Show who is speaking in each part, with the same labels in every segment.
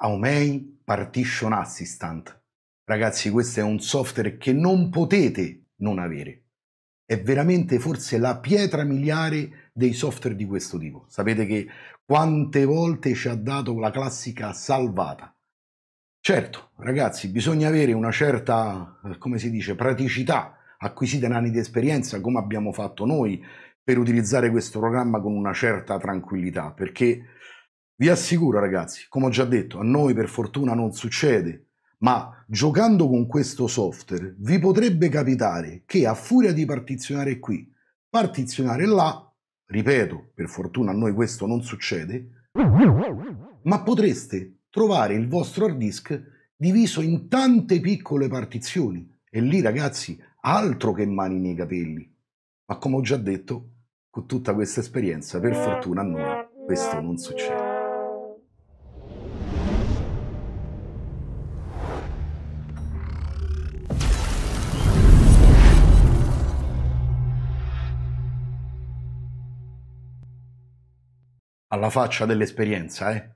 Speaker 1: Aumei Partition Assistant. Ragazzi, questo è un software che non potete non avere. È veramente forse la pietra miliare dei software di questo tipo. Sapete che quante volte ci ha dato la classica salvata. Certo, ragazzi, bisogna avere una certa, come si dice, praticità, acquisite anni di esperienza, come abbiamo fatto noi, per utilizzare questo programma con una certa tranquillità, perché vi assicuro ragazzi, come ho già detto, a noi per fortuna non succede, ma giocando con questo software vi potrebbe capitare che a furia di partizionare qui, partizionare là, ripeto, per fortuna a noi questo non succede, ma potreste trovare il vostro hard disk diviso in tante piccole partizioni e lì ragazzi altro che mani nei capelli. Ma come ho già detto, con tutta questa esperienza per fortuna a noi questo non succede. alla faccia dell'esperienza, eh?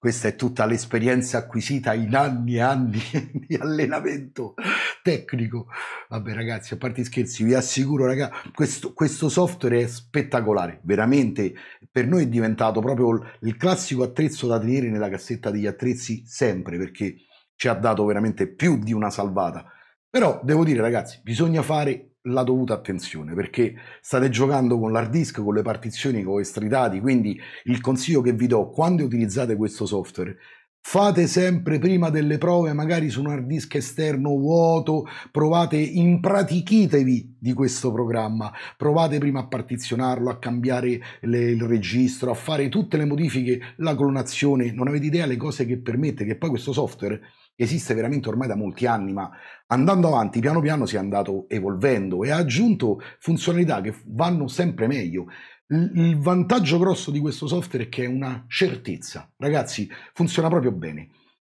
Speaker 1: Questa è tutta l'esperienza acquisita in anni e anni di allenamento tecnico. Vabbè ragazzi, a parte i scherzi, vi assicuro ragazzi, questo, questo software è spettacolare, veramente per noi è diventato proprio il classico attrezzo da tenere nella cassetta degli attrezzi sempre, perché ci ha dato veramente più di una salvata. Però devo dire ragazzi, bisogna fare la dovuta attenzione perché state giocando con l'hard disk, con le partizioni, con i stridati, quindi il consiglio che vi do quando utilizzate questo software Fate sempre prima delle prove, magari su un hard disk esterno vuoto, provate, impratichitevi di questo programma, provate prima a partizionarlo, a cambiare le, il registro, a fare tutte le modifiche, la clonazione, non avete idea le cose che permette, che poi questo software esiste veramente ormai da molti anni, ma andando avanti piano piano si è andato evolvendo e ha aggiunto funzionalità che vanno sempre meglio. Il vantaggio grosso di questo software è che è una certezza, ragazzi, funziona proprio bene.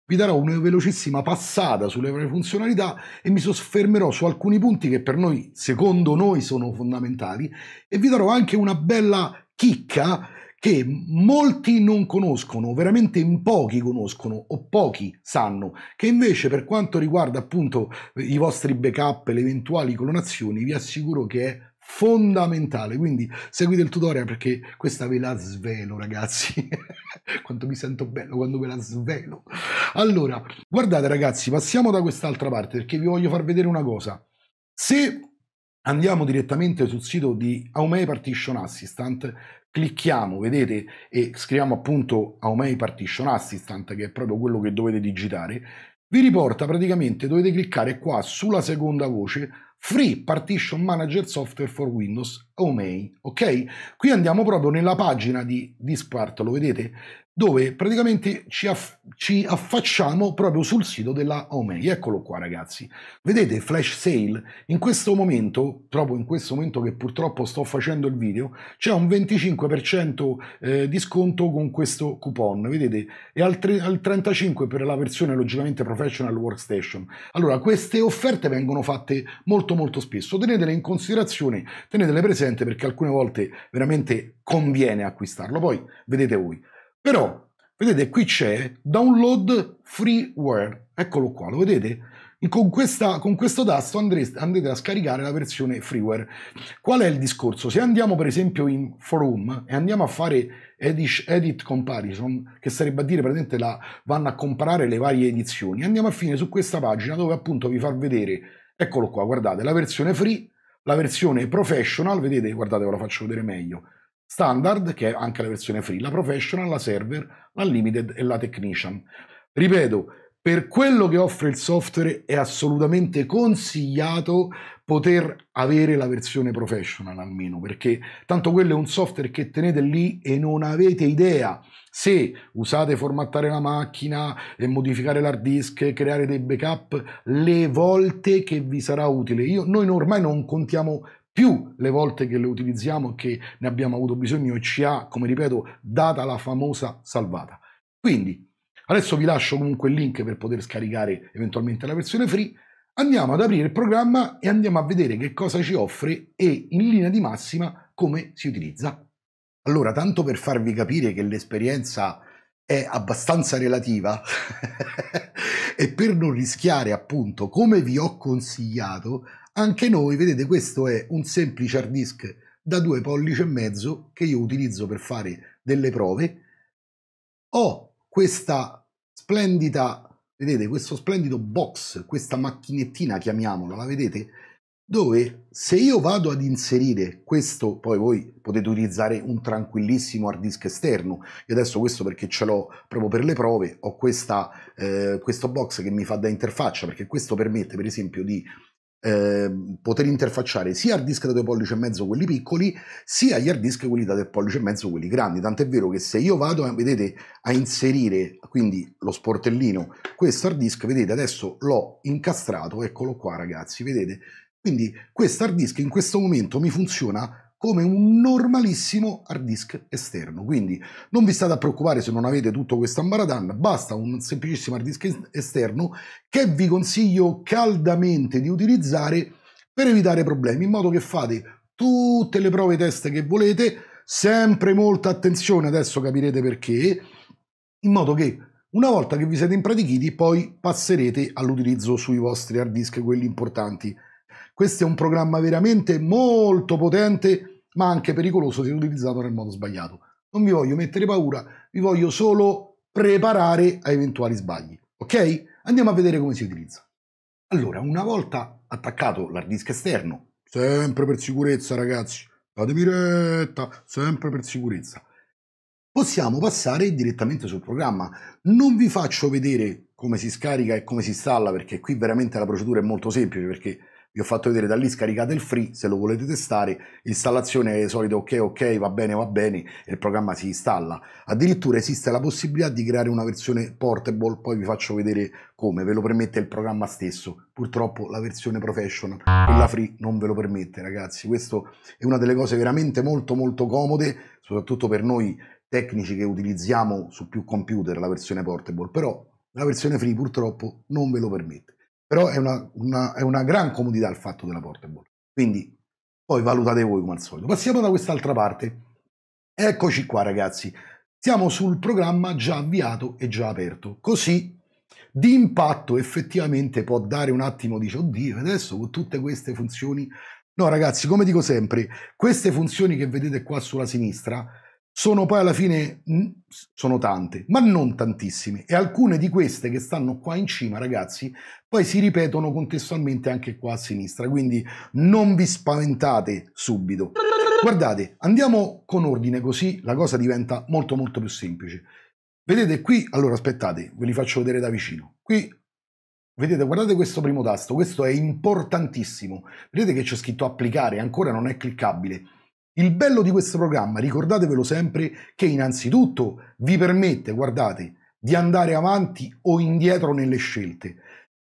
Speaker 1: Vi darò una velocissima passata sulle varie funzionalità e mi soffermerò su alcuni punti che per noi, secondo noi, sono fondamentali e vi darò anche una bella chicca che molti non conoscono, veramente in pochi conoscono o pochi sanno, che invece per quanto riguarda appunto i vostri backup, le eventuali clonazioni, vi assicuro che è fondamentale. Quindi seguite il tutorial perché questa ve la svelo, ragazzi. Quanto mi sento bello quando ve la svelo. Allora, guardate ragazzi, passiamo da quest'altra parte perché vi voglio far vedere una cosa. Se andiamo direttamente sul sito di Aumei Partition Assistant, clicchiamo, vedete, e scriviamo appunto Aumei Partition Assistant, che è proprio quello che dovete digitare, vi riporta praticamente, dovete cliccare qua sulla seconda voce Free Partition Manager Software for Windows, OMEI, ok? Qui andiamo proprio nella pagina di Dispart, lo vedete? Dove praticamente ci, aff ci affacciamo proprio sul sito della OMEI, eccolo qua ragazzi. Vedete Flash Sale? In questo momento, proprio in questo momento che purtroppo sto facendo il video, c'è un 25% eh, di sconto con questo coupon, vedete? E al, al 35% per la versione logicamente Professional Workstation. Allora, queste offerte vengono fatte molto fatto molto spesso, tenetele in considerazione, tenetele presente perché alcune volte veramente conviene acquistarlo, poi vedete voi. Però, vedete, qui c'è download freeware, eccolo qua, lo vedete? Con, questa, con, questo tasto andrete, andrete, a scaricare la versione freeware. Qual è il discorso? Se andiamo per esempio in Forum e andiamo a fare edit, edit comparison, che sarebbe a dire praticamente la, vanno a comparare le varie edizioni, andiamo a fine su questa pagina dove appunto vi fa vedere Eccolo qua, guardate, la versione free, la versione professional, vedete, guardate, ve la faccio vedere meglio. Standard, che è anche la versione free, la professional, la server, la limited e la technician. Ripeto, per quello che offre il software è assolutamente consigliato poter avere la versione professional almeno, perché tanto quello è un software che tenete lì e non avete idea se usate formattare la macchina e modificare l'hard disk, creare dei backup, le volte che vi sarà utile. Io, noi ormai non contiamo più le volte che le utilizziamo e che ne abbiamo avuto bisogno e ci ha, come ripeto, data la famosa salvata. Quindi, adesso vi lascio comunque il link per poter scaricare eventualmente la versione free. Andiamo ad aprire il programma e andiamo a vedere che cosa ci offre e in linea di massima come si utilizza. Allora, tanto per farvi capire che l'esperienza è abbastanza relativa e per non rischiare appunto come vi ho consigliato, anche noi, vedete, questo è un semplice hard disk da due pollici e mezzo che io utilizzo per fare delle prove. Ho questa splendida Vedete questo splendido box, questa macchinettina chiamiamola, la vedete? Dove se io vado ad inserire questo, poi voi potete utilizzare un tranquillissimo hard disk esterno, io adesso questo perché ce l'ho proprio per le prove, ho questa, eh, questo box che mi fa da interfaccia perché questo permette per esempio di Ehm, poter interfacciare sia hard disk da 2 pollici e mezzo quelli piccoli, sia gli hard disk quelli da 3 pollici e mezzo quelli grandi. Tant'è vero che se io vado, eh, vedete, a inserire quindi lo sportellino, questo hard disk, vedete, adesso l'ho incastrato, eccolo qua ragazzi, vedete? Quindi questo hard disk in questo momento mi funziona come un normalissimo hard disk esterno. Quindi non vi state a preoccupare se non avete tutto questo ambaradan, basta un semplicissimo hard disk esterno che vi consiglio caldamente di utilizzare per evitare problemi, in modo che fate tutte le prove test che volete, sempre molta attenzione, adesso capirete perché, in modo che una volta che vi siete impratichiti poi passerete all'utilizzo sui vostri hard disk, quelli importanti. Questo è un programma veramente molto potente ma anche pericoloso se utilizzato nel modo sbagliato. Non vi voglio mettere paura, vi voglio solo preparare a eventuali sbagli. Ok? Andiamo a vedere come si utilizza. Allora, una volta attaccato l'hard disk esterno, sempre per sicurezza ragazzi, datemi retta, sempre per sicurezza, possiamo passare direttamente sul programma. Non vi faccio vedere come si scarica e come si installa perché qui veramente la procedura è molto semplice perché vi ho fatto vedere da lì scaricate il free se lo volete testare installazione è solito ok ok va bene va bene e il programma si installa addirittura esiste la possibilità di creare una versione portable poi vi faccio vedere come ve lo permette il programma stesso purtroppo la versione professional quella free non ve lo permette ragazzi questo è una delle cose veramente molto molto comode soprattutto per noi tecnici che utilizziamo su più computer la versione portable però la versione free purtroppo non ve lo permette però è una, una, è una gran comodità il fatto della portable. Quindi poi valutate voi come al solito. Passiamo da quest'altra parte. Eccoci qua ragazzi, siamo sul programma già avviato e già aperto, così di impatto effettivamente può dare un attimo, dice oddio adesso con tutte queste funzioni No ragazzi, come dico sempre, queste funzioni che vedete qua sulla sinistra sono poi alla fine, mm, sono tante, ma non tantissime. E alcune di queste che stanno qua in cima, ragazzi, poi si ripetono contestualmente anche qua a sinistra, quindi non vi spaventate subito. Guardate, andiamo con ordine così la cosa diventa molto molto più semplice. Vedete qui, allora aspettate, ve li faccio vedere da vicino. Qui, vedete, guardate questo primo tasto, questo è importantissimo. Vedete che c'è scritto applicare, ancora non è cliccabile il bello di questo programma, ricordatevelo sempre, che innanzitutto vi permette, guardate, di andare avanti o indietro nelle scelte,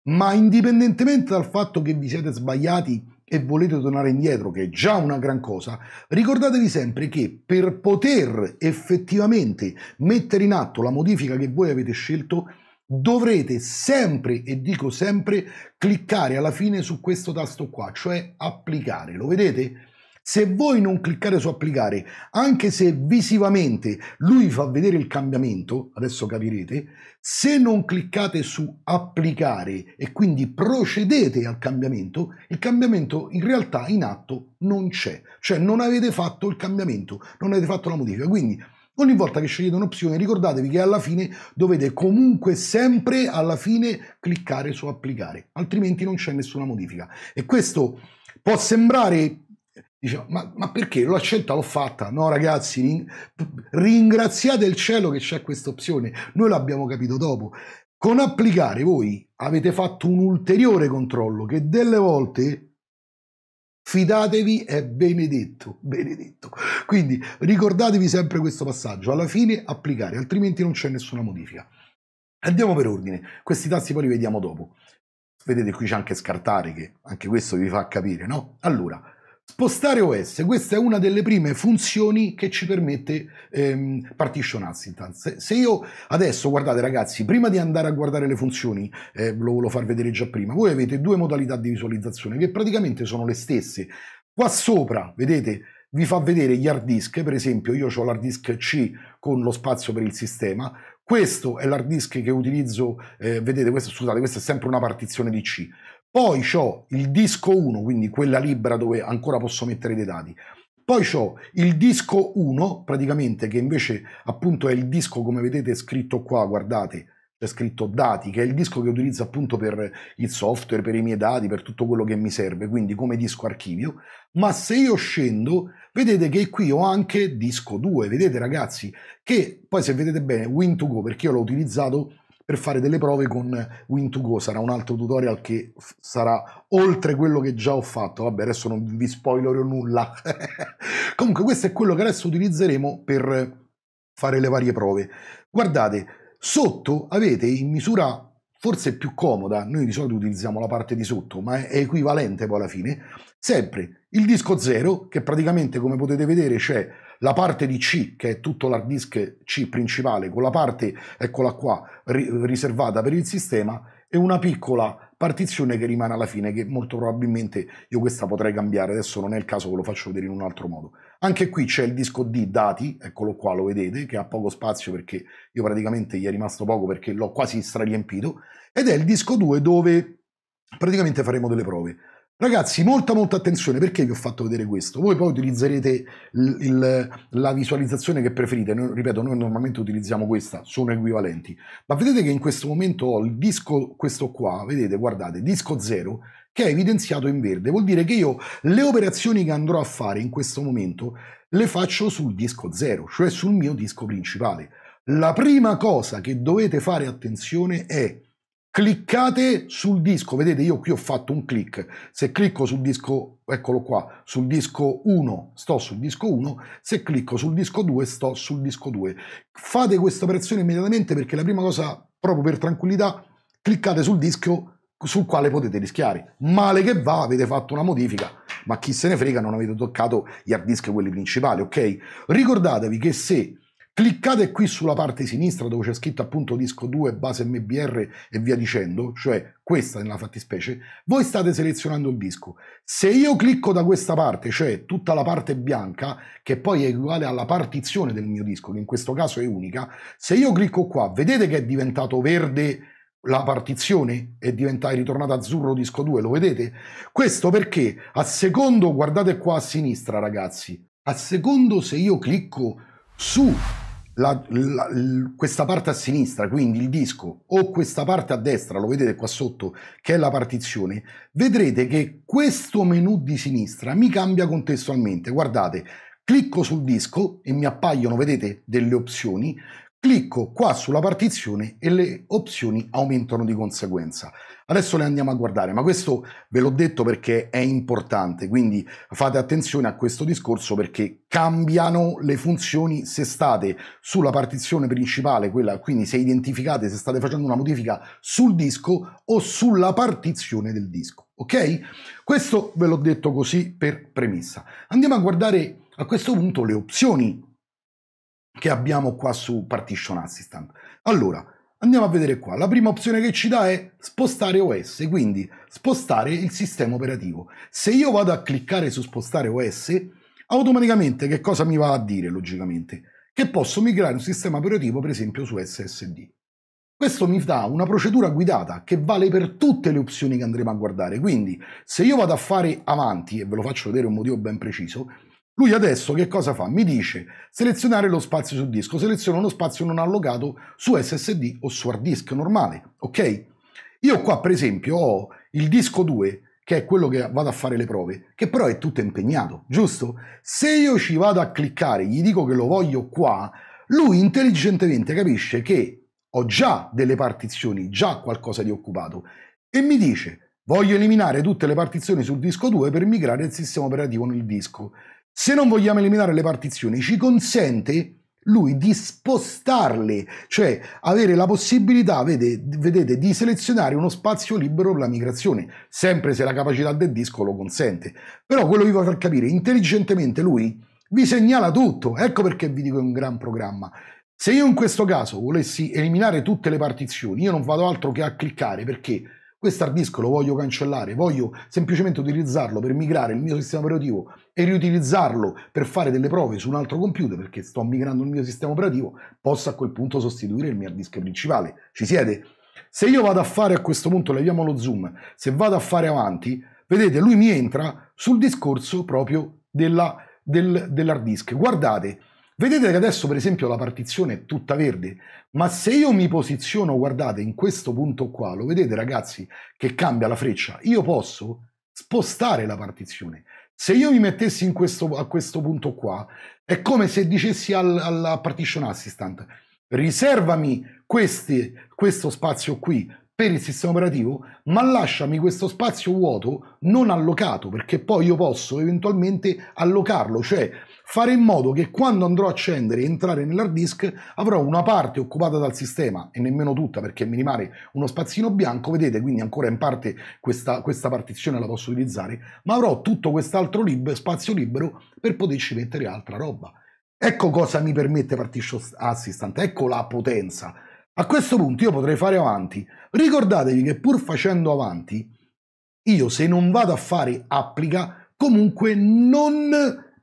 Speaker 1: ma indipendentemente dal fatto che vi siete sbagliati e volete tornare indietro, che è già una gran cosa, ricordatevi sempre che per poter effettivamente mettere in atto la modifica che voi avete scelto, dovrete sempre, e dico sempre, cliccare alla fine su questo tasto qua, cioè applicare. Lo vedete? Se voi non cliccate su applicare, anche se visivamente lui fa vedere il cambiamento, adesso capirete, se non cliccate su applicare e quindi procedete al cambiamento, il cambiamento in realtà in atto non c'è, cioè non avete fatto il cambiamento, non avete fatto la modifica. Quindi Ogni volta che scegliete un'opzione ricordatevi che alla fine dovete comunque sempre alla fine cliccare su applicare, altrimenti non c'è nessuna modifica. E questo può sembrare Dice, ma, ma, perché? L'ho accetta, l'ho fatta. No ragazzi, ring- ringraziate il cielo che c'è questa opzione. Noi l'abbiamo capito dopo. Con applicare voi avete fatto un ulteriore controllo che delle volte fidatevi è benedetto, benedetto. Quindi ricordatevi sempre questo passaggio, alla fine applicare, altrimenti non c'è nessuna modifica. Andiamo per ordine, questi tasti poi li vediamo dopo. Vedete qui c'è anche scartare che anche questo vi fa capire, no? Allora, Spostare OS, questa è una delle prime funzioni che ci permette ehm, partition assistance. Se io adesso, guardate ragazzi, prima di andare a guardare le funzioni, eh, lo volevo far vedere già prima, voi avete due modalità di visualizzazione che praticamente sono le stesse. Qua sopra, vedete, vi fa vedere gli hard disk, per esempio io ho l'hard disk C con lo spazio per il sistema, questo è l'hard disk che utilizzo, eh, vedete, questo, scusate, questa è sempre una partizione di C. Poi ho il disco 1, quindi quella libera dove ancora posso mettere dei dati. Poi ho il disco 1, praticamente, che invece appunto è il disco, come vedete, scritto qua, guardate, c'è scritto dati, che è il disco che utilizzo appunto per il software, per i miei dati, per tutto quello che mi serve, quindi come disco archivio, ma se io scendo, vedete che qui ho anche disco 2, vedete ragazzi, che poi se vedete bene, Win2Go, perché io l'ho utilizzato per fare delle prove con Win2Go. Sarà un altro tutorial che sarà oltre quello che già ho fatto. Vabbè, adesso non vi spoilerò nulla. Comunque, questo è quello che adesso utilizzeremo per fare le varie prove. Guardate, sotto avete in misura forse è più comoda, noi di solito utilizziamo la parte di sotto, ma è equivalente poi alla fine, sempre il disco 0, che praticamente come potete vedere c'è la parte di C, che è tutto l'hard disk C principale, con la parte, eccola qua, riservata per il sistema, e una piccola partizione che rimane alla fine, che molto probabilmente io questa potrei cambiare, adesso non è il caso, ve lo faccio vedere in un altro modo. Anche qui c'è il disco D dati, eccolo qua, lo vedete, che ha poco spazio perché io praticamente gli è rimasto poco perché l'ho quasi strariempito, ed è il disco 2 dove praticamente faremo delle prove. Ragazzi, molta molta attenzione perché vi ho fatto vedere questo. Voi poi utilizzerete il, il, la visualizzazione che preferite. Noi, ripeto, noi normalmente utilizziamo questa, sono equivalenti. Ma vedete che in questo momento ho il disco, questo qua, vedete, guardate, disco 0 che è evidenziato in verde. Vuol dire che io le operazioni che andrò a fare in questo momento le faccio sul disco 0, cioè sul mio disco principale. La prima cosa che dovete fare attenzione è cliccate sul disco, vedete io qui ho fatto un click, se clicco sul disco, eccolo qua, sul disco 1 sto sul disco 1, se clicco sul disco 2 sto sul disco 2. Fate questa operazione immediatamente perché la prima cosa, proprio per tranquillità, cliccate sul disco sul quale potete rischiare. Male che va, avete fatto una modifica, ma chi se ne frega non avete toccato gli hard disk quelli principali, ok? Ricordatevi che se cliccate qui sulla parte sinistra dove c'è scritto appunto disco 2, base MBR e via dicendo, cioè questa nella fattispecie, voi state selezionando il disco. Se io clicco da questa parte, cioè tutta la parte bianca, che poi è uguale alla partizione del mio disco, che in questo caso è unica, se io clicco qua, vedete che è diventato verde la partizione e diventai ritornato azzurro disco 2, lo vedete? Questo perché a secondo, guardate qua a sinistra ragazzi, a secondo se io clicco su la, la, questa parte a sinistra, quindi il disco, o questa parte a destra, lo vedete qua sotto, che è la partizione, vedrete che questo menu di sinistra mi cambia contestualmente. Guardate, clicco sul disco e mi appaiono, vedete, delle opzioni. Clicco qua sulla partizione e le opzioni aumentano di conseguenza. Adesso le andiamo a guardare, ma questo ve l'ho detto perché è importante, quindi fate attenzione a questo discorso perché cambiano le funzioni se state sulla partizione principale, quella, quindi se identificate se state facendo una modifica sul disco o sulla partizione del disco, ok? Questo ve l'ho detto così per premessa. Andiamo a guardare a questo punto le opzioni che abbiamo qua su Partition Assistant. Allora, andiamo a vedere qua. La prima opzione che ci dà è spostare OS, quindi spostare il sistema operativo. Se io vado a cliccare su spostare OS, automaticamente che cosa mi va a dire logicamente? Che posso migrare un sistema operativo per esempio su SSD. Questo mi dà una procedura guidata che vale per tutte le opzioni che andremo a guardare, quindi se io vado a fare avanti, e ve lo faccio vedere un motivo ben preciso, lui adesso che cosa fa? Mi dice selezionare lo spazio sul disco, seleziono lo spazio non allocato su SSD o su hard disk normale, ok? Io qua per esempio ho il disco 2 che è quello che vado a fare le prove, che però è tutto impegnato, giusto? Se io ci vado a cliccare, gli dico che lo voglio qua, lui intelligentemente capisce che ho già delle partizioni, già qualcosa di occupato, e mi dice voglio eliminare tutte le partizioni sul disco 2 per migrare il sistema operativo nel disco se non vogliamo eliminare le partizioni, ci consente lui di spostarle, cioè avere la possibilità, vede, vedete, di selezionare uno spazio libero per la migrazione, sempre se la capacità del disco lo consente. Però quello vi voglio far capire, intelligentemente lui vi segnala tutto, ecco perché vi dico è un gran programma. Se io in questo caso volessi eliminare tutte le partizioni, io non vado altro che a cliccare perché questo hard disk lo voglio cancellare, voglio semplicemente utilizzarlo per migrare il mio sistema operativo e riutilizzarlo per fare delle prove su un altro computer perché sto migrando il mio sistema operativo, posso a quel punto sostituire il mio hard disk principale. Ci siete? Se io vado a fare a questo punto, leviamo lo zoom, se vado a fare avanti, vedete, lui mi entra sul discorso proprio della, del, dell'hard disk. Guardate, Vedete che adesso per esempio la partizione è tutta verde, ma se io mi posiziono, guardate, in questo punto qua, lo vedete ragazzi che cambia la freccia, io posso spostare la partizione. Se io mi mettessi questo, a questo punto qua, è come se dicessi al, alla partition assistant, riservami questi, questo spazio qui per il sistema operativo, ma lasciami questo spazio vuoto non allocato, perché poi io posso eventualmente allocarlo, cioè fare in modo che quando andrò a accendere e entrare nell'hard disk avrò una parte occupata dal sistema e nemmeno tutta perché mi rimane uno spazzino bianco, vedete quindi ancora in parte questa, questa partizione la posso utilizzare, ma avrò tutto quest'altro lib spazio libero per poterci mettere altra roba. Ecco cosa mi permette Partition Assistant, ecco la potenza. A questo punto io potrei fare avanti. Ricordatevi che pur facendo avanti, io se non vado a fare applica, comunque non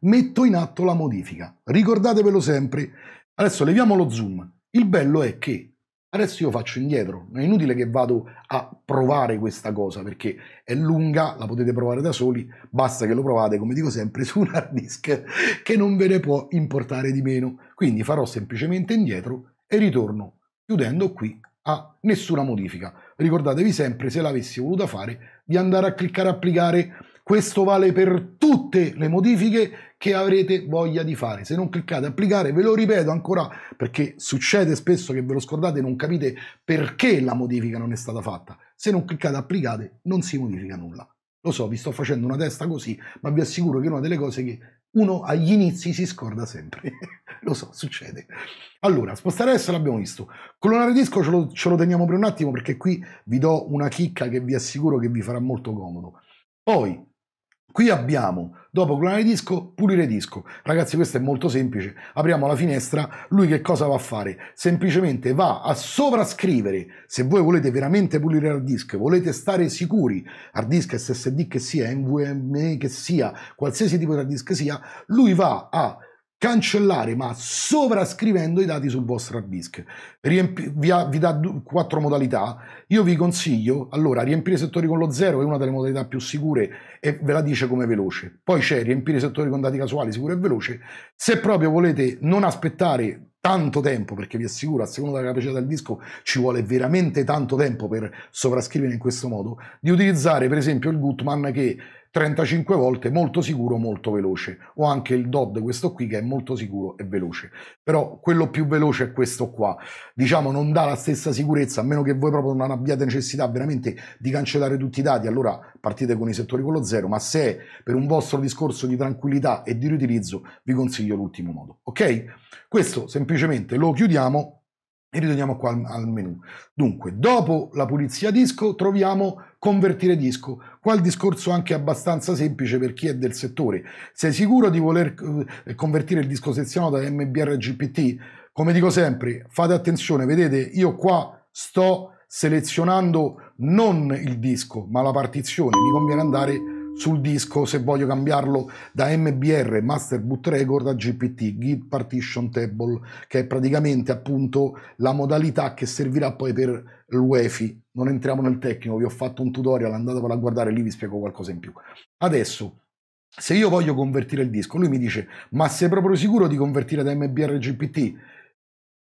Speaker 1: metto in atto la modifica. Ricordatevelo sempre. Adesso leviamo lo zoom. Il bello è che adesso io faccio indietro, Non è inutile che vado a provare questa cosa perché è lunga, la potete provare da soli, basta che lo provate, come dico sempre, su un hard disk che non ve ne può importare di meno. Quindi farò semplicemente indietro e ritorno chiudendo qui a nessuna modifica. Ricordatevi sempre, se l'avessi voluta fare, di andare a cliccare applicare questo vale per tutte le modifiche che avrete voglia di fare. Se non cliccate applicare, ve lo ripeto ancora perché succede spesso che ve lo scordate e non capite perché la modifica non è stata fatta. Se non cliccate applicate non si modifica nulla. Lo so, vi sto facendo una testa così, ma vi assicuro che è una delle cose che uno agli inizi si scorda sempre. lo so, succede. Allora, spostare S l'abbiamo visto. Clonare disco ce lo, ce lo teniamo per un attimo perché qui vi do una chicca che vi assicuro che vi farà molto comodo. Poi, Qui abbiamo, dopo clonare disco, pulire disco. Ragazzi, questo è molto semplice. Apriamo la finestra, lui che cosa va a fare? Semplicemente va a sovrascrivere. Se voi volete veramente pulire hard disk, volete stare sicuri, hard disk SSD che sia, NVMe che sia, qualsiasi tipo di hard disk sia, lui va a cancellare, ma sovrascrivendo i dati sul vostro hard disk. Riempi, vi, ha, vi dà quattro modalità. Io vi consiglio, allora, riempire i settori con lo zero è una delle modalità più sicure e ve la dice come veloce. Poi c'è riempire i settori con dati casuali, sicuro e veloce. Se proprio volete non aspettare tanto tempo, perché vi assicuro, a seconda della capacità del disco ci vuole veramente tanto tempo per sovrascrivere in questo modo, di utilizzare per esempio il Gutman che 35 volte, molto sicuro, molto veloce. Ho anche il DOD, questo qui, che è molto sicuro e veloce. Però quello più veloce è questo qua. Diciamo, non dà la stessa sicurezza, a meno che voi proprio non abbiate necessità veramente di cancellare tutti i dati, allora partite con i settori con lo zero, ma se è per un vostro discorso di tranquillità e di riutilizzo, vi consiglio l'ultimo modo. Ok? Questo semplicemente lo chiudiamo e ritorniamo qua al, al menu. Dunque, dopo la pulizia disco troviamo convertire disco. Qua il discorso anche abbastanza semplice per chi è del settore. Sei sicuro di voler eh, convertire il disco sezionato da MBR GPT? Come dico sempre, fate attenzione, vedete, io qua sto selezionando non il disco, ma la partizione. Mi conviene andare sul disco se voglio cambiarlo da MBR, Master Boot Record, a GPT, Git Partition Table, che è praticamente appunto la modalità che servirà poi per l'UEFI. Non entriamo nel tecnico, vi ho fatto un tutorial, andatevelo a guardare, lì vi spiego qualcosa in più. Adesso, se io voglio convertire il disco, lui mi dice, ma sei proprio sicuro di convertire da MBR GPT?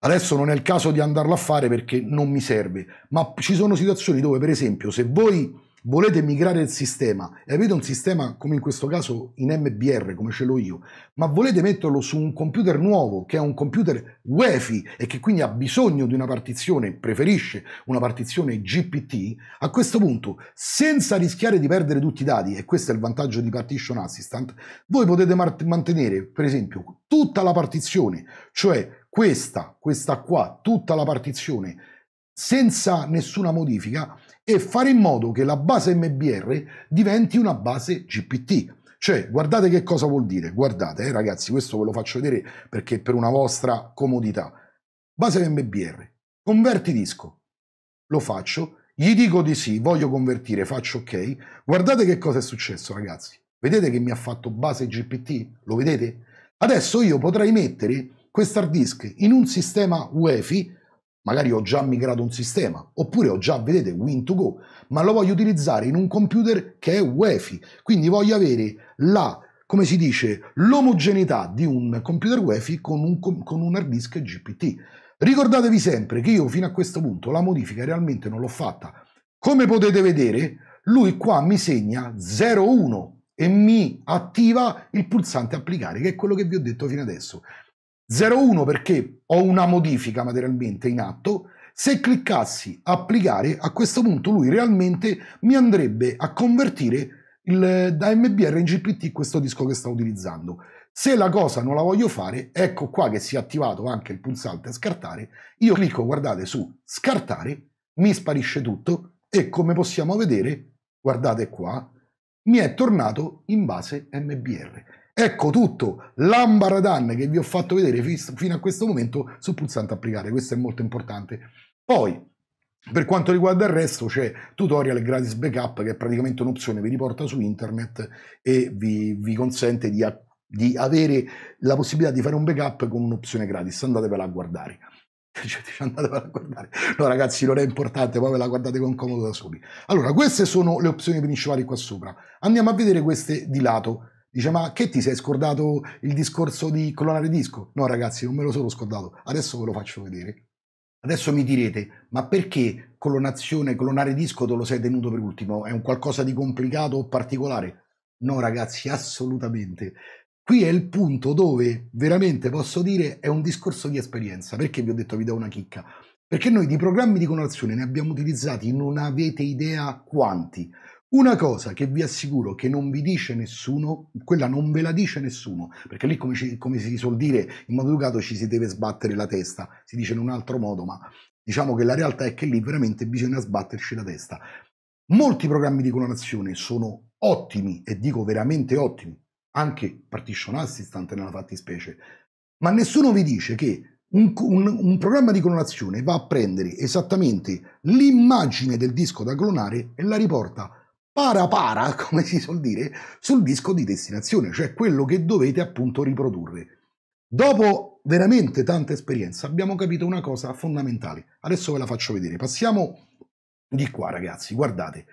Speaker 1: Adesso non è il caso di andarlo a fare perché non mi serve, ma ci sono situazioni dove, per esempio, se voi volete migrare il sistema e avete un sistema come in questo caso in MBR come ce l'ho io, ma volete metterlo su un computer nuovo che è un computer UEFI e che quindi ha bisogno di una partizione, preferisce una partizione GPT, a questo punto senza rischiare di perdere tutti i dati, e questo è il vantaggio di Partition Assistant, voi potete mantenere per esempio tutta la partizione, cioè questa, questa qua, tutta la partizione senza nessuna modifica e fare in modo che la base MBR diventi una base GPT. Cioè, guardate che cosa vuol dire, guardate, eh, ragazzi, questo ve lo faccio vedere perché per una vostra comodità. Base MBR, converti disco, lo faccio, gli dico di sì, voglio convertire, faccio ok. Guardate che cosa è successo, ragazzi. Vedete che mi ha fatto base GPT? Lo vedete? Adesso io potrei mettere questo hard disk in un sistema UEFI magari ho già migrato un sistema, oppure ho già, vedete, Win2Go, ma lo voglio utilizzare in un computer che è UEFI, quindi voglio avere la, come si dice, l'omogeneità di un computer UEFI con un, con un hard disk GPT. Ricordatevi sempre che io fino a questo punto la modifica realmente non l'ho fatta. Come potete vedere, lui qua mi segna 01 e mi attiva il pulsante applicare, che è quello che vi ho detto fino adesso. 01 perché ho una modifica materialmente in atto, se cliccassi applicare a questo punto lui realmente mi andrebbe a convertire il, da MBR in GPT questo disco che sto utilizzando. Se la cosa non la voglio fare, ecco qua che si è attivato anche il pulsante scartare, io clicco, guardate, su scartare, mi sparisce tutto e come possiamo vedere, guardate qua, mi è tornato in base MBR. Ecco tutto l'ambaradan che vi ho fatto vedere fino a questo momento sul pulsante applicare, questo è molto importante. Poi, per quanto riguarda il resto c'è tutorial gratis backup che è praticamente un'opzione, vi riporta su internet e vi, vi consente di, di, avere la possibilità di fare un backup con un'opzione gratis, andatevela a guardare. Cioè, andatevela a guardare. No ragazzi non è importante, poi ve la guardate con comodo da soli. Allora queste sono le opzioni principali qua sopra. Andiamo a vedere queste di lato. Dice, ma che ti sei scordato il discorso di clonare disco? No ragazzi, non me lo sono scordato, adesso ve lo faccio vedere. Adesso mi direte, ma perché clonazione, clonare disco te lo sei tenuto per ultimo? È un qualcosa di complicato o particolare? No ragazzi, assolutamente. Qui è il punto dove veramente posso dire è un discorso di esperienza, perché vi ho detto vi do una chicca. Perché noi di programmi di clonazione ne abbiamo utilizzati, non avete idea quanti. Una cosa che vi assicuro che non vi dice nessuno, quella non ve la dice nessuno, perché lì come, ci, come si suol dire in modo educato ci si deve sbattere la testa, si dice in un altro modo, ma diciamo che la realtà è che lì veramente bisogna sbatterci la testa. Molti programmi di clonazione sono ottimi, e dico veramente ottimi, anche partition assistant nella fattispecie, ma nessuno vi dice che un, un, un, programma di clonazione va a prendere esattamente l'immagine del disco da clonare e la riporta para para, come si suol dire, sul disco di destinazione, cioè quello che dovete appunto riprodurre. Dopo veramente tanta esperienza abbiamo capito una cosa fondamentale. Adesso ve la faccio vedere. Passiamo di qua, ragazzi, guardate.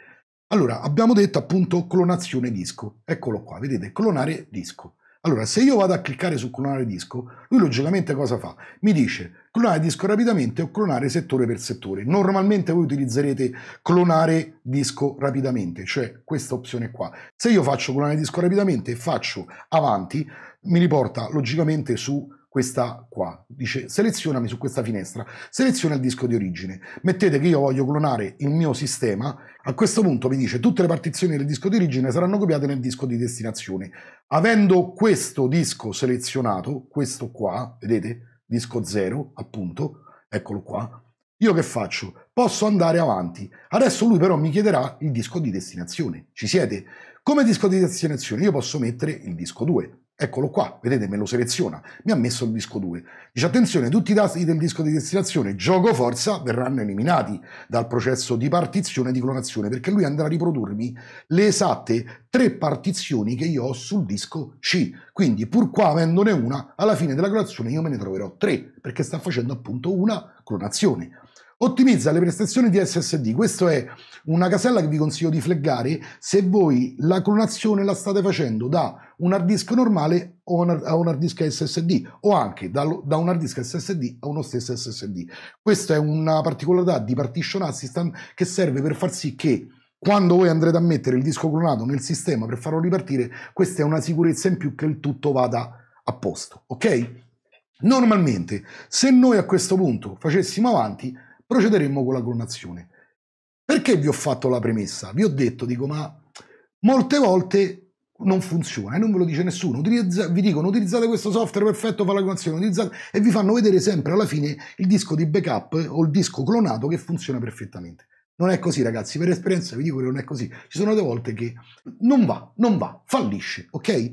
Speaker 1: Allora, abbiamo detto appunto clonazione disco. Eccolo qua, vedete, clonare disco. Allora, se io vado a cliccare su clonare disco, lui logicamente cosa fa? Mi dice clonare disco rapidamente o clonare settore per settore. Normalmente voi utilizzerete clonare disco rapidamente, cioè questa opzione qua. Se io faccio clonare disco rapidamente e faccio avanti, mi riporta logicamente su questa qua. Dice selezionami su questa finestra, seleziona il disco di origine. Mettete che io voglio clonare il mio sistema, a questo punto mi dice tutte le partizioni del disco di origine saranno copiate nel disco di destinazione. Avendo questo disco selezionato, questo qua, vedete, disco 0, appunto, eccolo qua, io che faccio? Posso andare avanti. Adesso lui però mi chiederà il disco di destinazione. Ci siete? Come disco di destinazione io posso mettere il disco 2, Eccolo qua, vedete, me lo seleziona. Mi ha messo il disco 2. Dice, attenzione, tutti i tasti del disco di destinazione, gioco forza, verranno eliminati dal processo di partizione e di clonazione, perché lui andrà a riprodurmi le esatte tre partizioni che io ho sul disco C. Quindi, pur qua avendone una, alla fine della clonazione io me ne troverò tre, perché sta facendo appunto una clonazione. Ottimizza le prestazioni di SSD, questa è una casella che vi consiglio di fleggare se voi la clonazione la state facendo da un hard disk normale a un hard disk SSD o anche da, un hard disk SSD a uno stesso SSD. Questa è una particolarità di partition assistant che serve per far sì che quando voi andrete a mettere il disco clonato nel sistema per farlo ripartire, questa è una sicurezza in più che il tutto vada a posto, ok? Normalmente, se noi a questo punto facessimo avanti, procederemmo con la clonazione. Perché vi ho fatto la premessa? Vi ho detto, dico, ma molte volte non funziona e non ve lo dice nessuno. Utilizza, vi dicono utilizzate questo software perfetto per la clonazione utilizzate, e vi fanno vedere sempre alla fine il disco di backup o il disco clonato che funziona perfettamente. Non è così, ragazzi, per esperienza vi dico che non è così. Ci sono delle volte che non va, non va, fallisce, ok?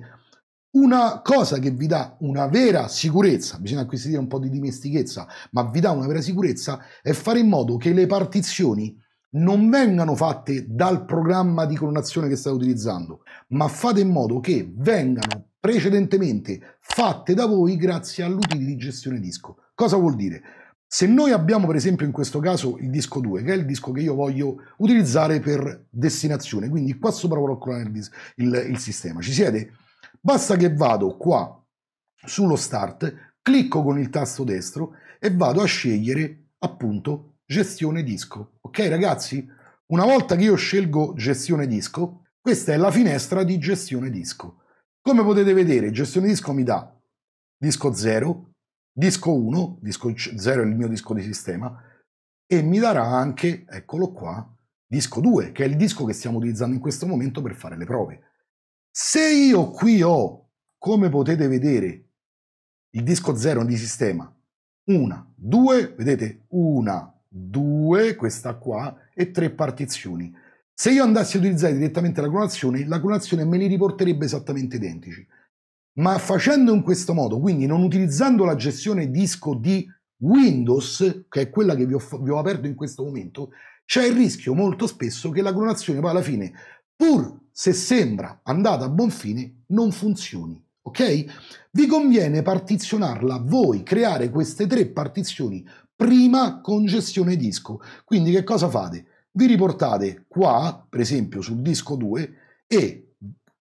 Speaker 1: Una cosa che vi dà una vera sicurezza, bisogna acquisire un po' di dimestichezza, ma vi dà una vera sicurezza, è fare in modo che le partizioni non vengano fatte dal programma di clonazione che state utilizzando, ma fate in modo che vengano precedentemente fatte da voi grazie all'utile di gestione disco. Cosa vuol dire? Se noi abbiamo per esempio in questo caso il disco 2, che è il disco che io voglio utilizzare per destinazione, quindi qua sopra provo a clonare il, il, il sistema, ci siete? Basta che vado qua sullo Start, clicco con il tasto destro e vado a scegliere appunto gestione disco. Ok ragazzi? Una volta che io scelgo gestione disco, questa è la finestra di gestione disco. Come potete vedere, gestione disco mi dà disco 0, disco 1, disco 0 è il mio disco di sistema, e mi darà anche, eccolo qua, disco 2, che è il disco che stiamo utilizzando in questo momento per fare le prove. Se io qui ho, come potete vedere, il disco zero di sistema, una, due, vedete, una, due, questa qua, e tre partizioni. Se io andassi a utilizzare direttamente la clonazione, la clonazione me li riporterebbe esattamente identici. Ma facendo in questo modo, quindi non utilizzando la gestione disco di Windows, che è quella che vi ho, vi ho aperto in questo momento, c'è il rischio molto spesso che la clonazione poi alla fine pur se sembra andata a buon fine, non funzioni. Ok? Vi conviene partizionarla voi, creare queste tre partizioni prima con gestione disco. Quindi che cosa fate? Vi riportate qua, per esempio sul disco 2, e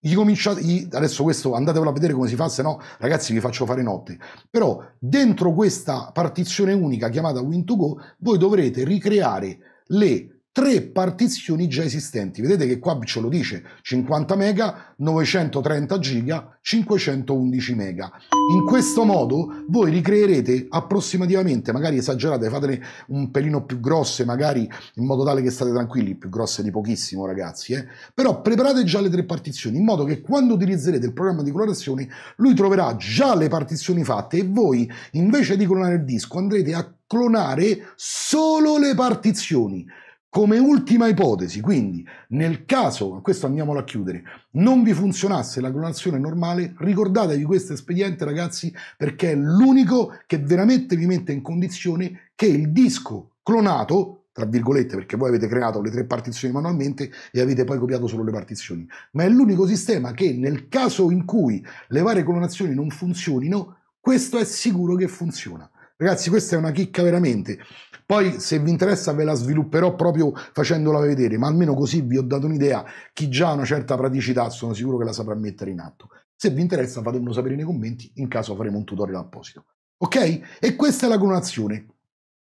Speaker 1: gli cominciate, gli, adesso questo andatevelo a vedere come si fa, se no ragazzi vi faccio fare notte. Però dentro questa partizione unica chiamata Win2Go voi dovrete ricreare le tre partizioni già esistenti. Vedete che qua ce lo dice 50 mega, 930 giga, 511 mega. In questo modo voi ricreerete approssimativamente, magari esagerate, fatele un pelino più grosse, magari in modo tale che state tranquilli, più grosse di pochissimo ragazzi, eh? però preparate già le tre partizioni in modo che quando utilizzerete il programma di colorazione lui troverà già le partizioni fatte e voi invece di clonare il disco andrete a clonare solo le partizioni come ultima ipotesi, quindi, nel caso, a questo andiamolo a chiudere, non vi funzionasse la clonazione normale, ricordatevi questo espediente ragazzi perché è l'unico che veramente vi mette in condizione che il disco clonato, tra virgolette perché voi avete creato le tre partizioni manualmente e avete poi copiato solo le partizioni, ma è l'unico sistema che nel caso in cui le varie clonazioni non funzionino, questo è sicuro che funziona. Ragazzi, questa è una chicca veramente. Poi, se vi interessa, ve la svilupperò proprio facendola vedere, ma almeno così vi ho dato un'idea. Chi già ha una certa praticità, sono sicuro che la saprà mettere in atto. Se vi interessa, fatemelo sapere nei commenti, in caso faremo un tutorial apposito. Ok? E questa è la clonazione.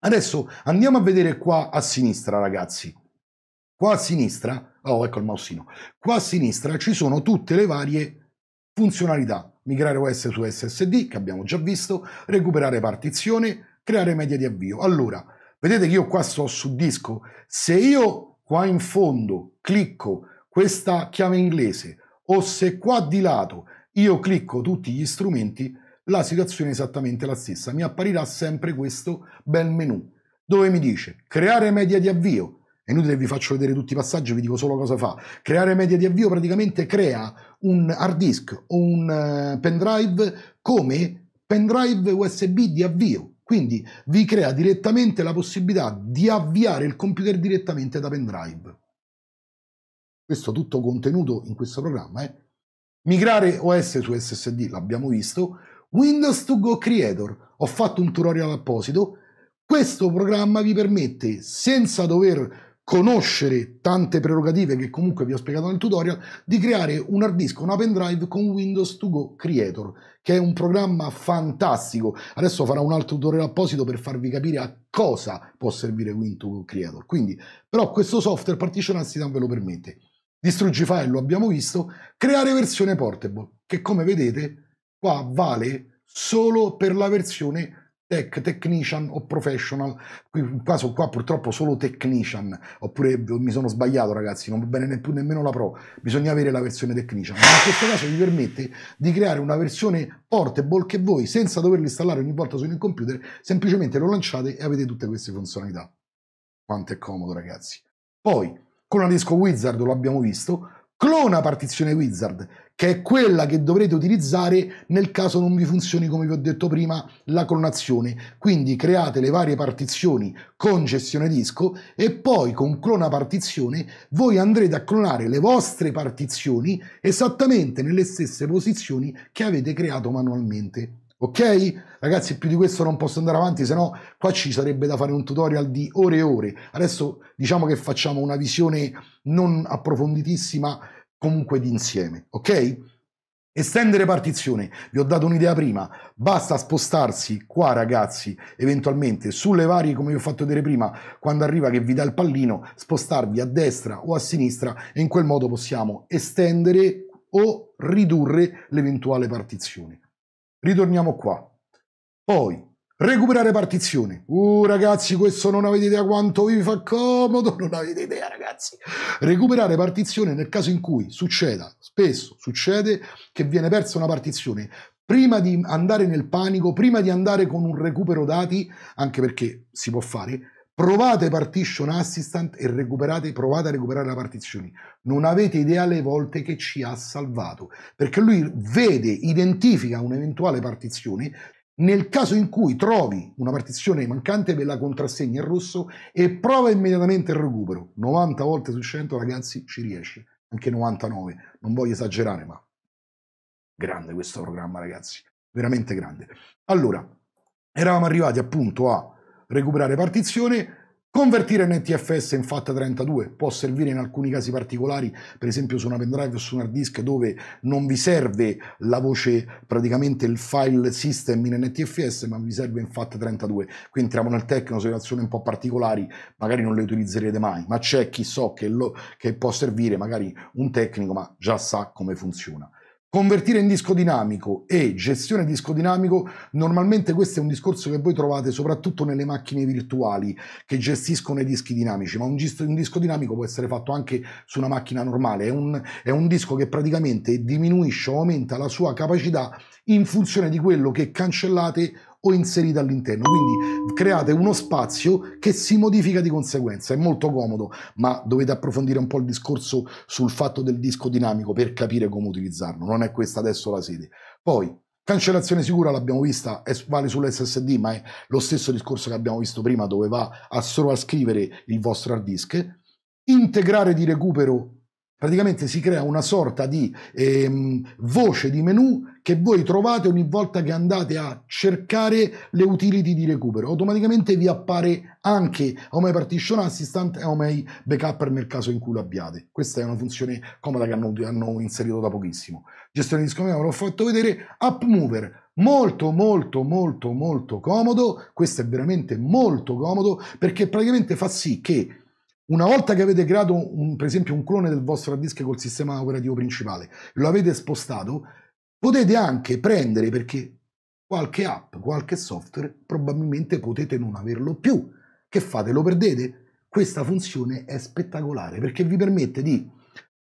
Speaker 1: Adesso andiamo a vedere qua a sinistra, ragazzi. Qua a sinistra, oh ecco il mausino, qua a sinistra ci sono tutte le varie funzionalità migrare OS su SSD, che abbiamo già visto, recuperare partizione, creare media di avvio. Allora, vedete che io qua sto su disco, se io qua in fondo clicco questa chiave inglese o se qua di lato io clicco tutti gli strumenti, la situazione è esattamente la stessa, mi apparirà sempre questo bel menu dove mi dice creare media di avvio, è inutile che vi faccio vedere tutti i passaggi, vi dico solo cosa fa. Creare media di avvio praticamente crea un hard disk o un eh, pendrive come pendrive USB di avvio. Quindi vi crea direttamente la possibilità di avviare il computer direttamente da pendrive. Questo tutto contenuto in questo programma. Eh? Migrare OS su SSD, l'abbiamo visto. Windows to Go Creator, ho fatto un tutorial apposito. Questo programma vi permette, senza dover conoscere tante prerogative che comunque vi ho spiegato nel tutorial, di creare un hard disk, un open drive con Windows to Go Creator, che è un programma fantastico. Adesso farò un altro tutorial apposito per farvi capire a cosa può servire Windows to Go Creator. Quindi, però questo software Partition Assistant ve lo permette. Distruggi file, lo abbiamo visto, creare versione portable, che come vedete qua vale solo per la versione tech, technician o professional, Qui, qua, sono qua purtroppo solo technician, oppure boh, mi sono sbagliato ragazzi, non va bene neppure nemmeno la pro, bisogna avere la versione technician, ma in questo caso vi permette di creare una versione portable che voi senza doverla installare ogni volta sul computer, semplicemente lo lanciate e avete tutte queste funzionalità. Quanto è comodo ragazzi. Poi, con la Disco Wizard lo abbiamo visto, clona partizione wizard, che è quella che dovrete utilizzare nel caso non vi funzioni, come vi ho detto prima, la clonazione. Quindi create le varie partizioni con gestione disco e poi con clona partizione voi andrete a clonare le vostre partizioni esattamente nelle stesse posizioni che avete creato manualmente. Ok? Ragazzi, più di questo non posso andare avanti, se no qua ci sarebbe da fare un tutorial di ore e ore. Adesso diciamo che facciamo una visione non approfonditissima, comunque d'insieme, ok? Estendere partizione, vi ho dato un'idea prima, basta spostarsi qua ragazzi, eventualmente sulle varie come vi ho fatto vedere prima, quando arriva che vi dà il pallino, spostarvi a destra o a sinistra e in quel modo possiamo estendere o ridurre l'eventuale partizione ritorniamo qua. Poi, recuperare partizione. Uh, ragazzi, questo non avete idea quanto vi fa comodo, non avete idea, ragazzi. Recuperare partizione nel caso in cui succeda, spesso succede che viene persa una partizione. Prima di andare nel panico, prima di andare con un recupero dati, anche perché si può fare, Provate partition assistant e recuperate, provate a recuperare la partizione. Non avete idea le volte che ci ha salvato, perché lui vede, identifica un'eventuale partizione nel caso in cui trovi una partizione mancante, ve la contrassegna in rosso e prova immediatamente il recupero. 90 volte su 100, ragazzi, ci riesce. Anche 99. Non voglio esagerare, ma grande questo programma, ragazzi. Veramente grande. Allora, eravamo arrivati appunto a recuperare partizione, Convertire NTFS in FAT32 può servire in alcuni casi particolari, per esempio su una pendrive o su un hard disk dove non vi serve la voce, praticamente il file system in NTFS, ma vi serve in FAT32. Qui entriamo nel tecno, situazioni un po' particolari, magari non le utilizzerete mai, ma c'è chi so che, lo, che può servire, magari un tecnico, ma già sa come funziona. Convertire in disco dinamico e gestione disco dinamico, normalmente questo è un discorso che voi trovate soprattutto nelle macchine virtuali che gestiscono i dischi dinamici, ma un, un disco dinamico può essere fatto anche su una macchina normale, è un, è un disco che praticamente diminuisce o aumenta la sua capacità in funzione di quello che cancellate o inserite all'interno. Quindi create uno spazio che si modifica di conseguenza, è molto comodo, ma dovete approfondire un po' il discorso sul fatto del disco dinamico per capire come utilizzarlo, non è questa adesso la sede. Poi, Cancellazione sicura l'abbiamo vista, vale sull'SSD, ma è lo stesso discorso che abbiamo visto prima, dove va a solo a scrivere il vostro hard disk. Integrare di recupero, praticamente si crea una sorta di ehm, voce di menu che voi trovate ogni volta che andate a cercare le utility di recupero. Automaticamente vi appare anche Home Partition Assistant e Home Backup nel caso in cui lo abbiate. Questa è una funzione comoda che hanno, hanno inserito da pochissimo. Gestione di scommessa, ve l'ho fatto vedere. App Mover, molto molto molto molto comodo questo è veramente molto comodo perché praticamente fa sì che una volta che avete creato un, per esempio un clone del vostro hard disk col sistema operativo principale lo avete spostato Potete anche prendere, perché qualche app, qualche software probabilmente potete non averlo più. Che fate? Lo perdete? Questa funzione è spettacolare perché vi permette di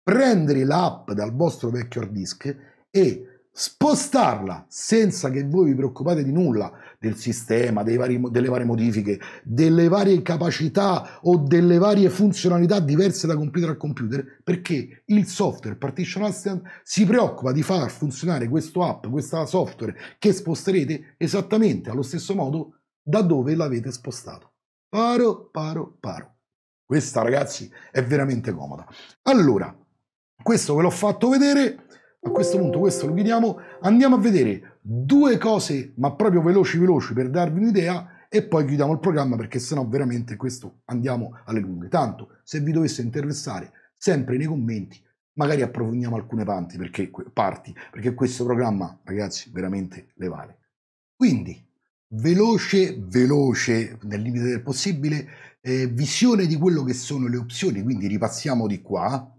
Speaker 1: prendere l'app dal vostro vecchio hard disk e spostarla senza che voi vi preoccupate di nulla del sistema, dei vari, delle varie modifiche, delle varie capacità o delle varie funzionalità diverse da computer a computer, perché il software partition assistant si preoccupa di far funzionare questo app, questa software che sposterete esattamente allo stesso modo da dove l'avete spostato. Paro, paro, paro. Questa ragazzi è veramente comoda. Allora, questo ve l'ho fatto vedere, a questo punto questo lo chiudiamo, andiamo a vedere due cose, ma proprio veloci veloci per darvi un'idea, e poi chiudiamo il programma perché sennò veramente questo andiamo alle lunghe. Tanto se vi dovesse interessare, sempre nei commenti, magari approfondiamo alcune parti perché, parti, perché questo programma, ragazzi, veramente le vale. Quindi, veloce, veloce, nel limite del possibile, eh, visione di quello che sono le opzioni, quindi ripassiamo di qua,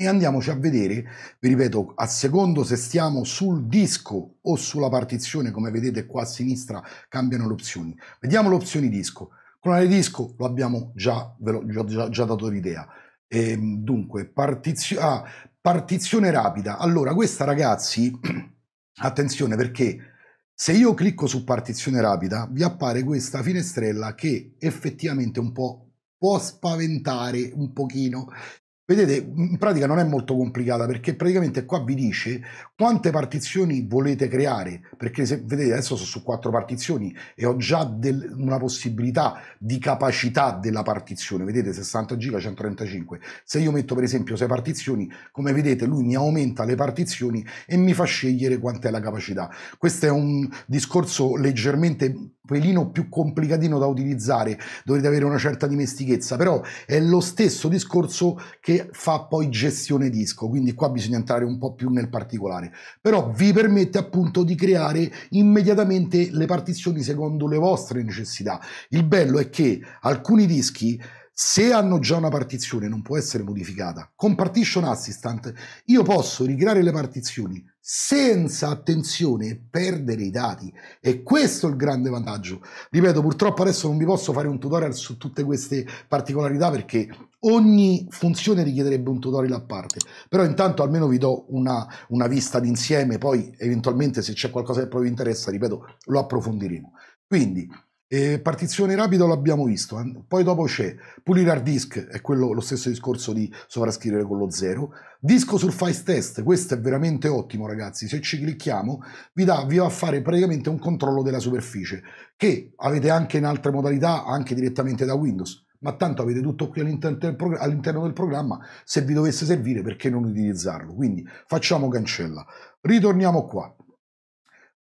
Speaker 1: e andiamoci a vedere, vi ripeto, a secondo se stiamo sul disco o sulla partizione, come vedete qua a sinistra cambiano le opzioni. Vediamo le opzioni disco. Clonare disco lo abbiamo già, ve l'ho già, già, dato l'idea. Ehm, dunque, partizio ah, partizione rapida. Allora, questa ragazzi, attenzione perché se io clicco su partizione rapida vi appare questa finestrella che effettivamente un po' può spaventare un pochino Vedete, in pratica non è molto complicata perché praticamente qua vi dice quante partizioni volete creare, perché se vedete adesso sono su quattro partizioni e ho già del, una possibilità di capacità della partizione, vedete 60 giga, 135. Se io metto per esempio sei partizioni, come vedete lui mi aumenta le partizioni e mi fa scegliere quant'è la capacità. Questo è un discorso leggermente pelino più complicatino da utilizzare, dovete avere una certa dimestichezza, però è lo stesso discorso che fa poi gestione disco, quindi qua bisogna entrare un po' più nel particolare, però vi permette appunto di creare immediatamente le partizioni secondo le vostre necessità. Il bello è che alcuni dischi se hanno già una partizione non può essere modificata. Con partition assistant io posso ricreare le partizioni senza attenzione e perdere i dati e questo è il grande vantaggio. Ripeto, purtroppo adesso non vi posso fare un tutorial su tutte queste particolarità perché ogni funzione richiederebbe un tutorial a parte, però intanto almeno vi do una, una vista d'insieme, poi eventualmente se c'è qualcosa che proprio vi interessa, ripeto, lo approfondiremo. Quindi e partizione rapida l'abbiamo visto, eh. poi dopo c'è pulire hard disk, è quello, lo stesso discorso di sovrascrivere con lo zero. Disco sul file test, questo è veramente ottimo ragazzi, se ci clicchiamo vi, dà, vi va a fare praticamente un controllo della superficie, che avete anche in altre modalità, anche direttamente da Windows, ma tanto avete tutto qui all'interno del, progr all del programma, se vi dovesse servire perché non utilizzarlo, quindi facciamo cancella. Ritorniamo qua,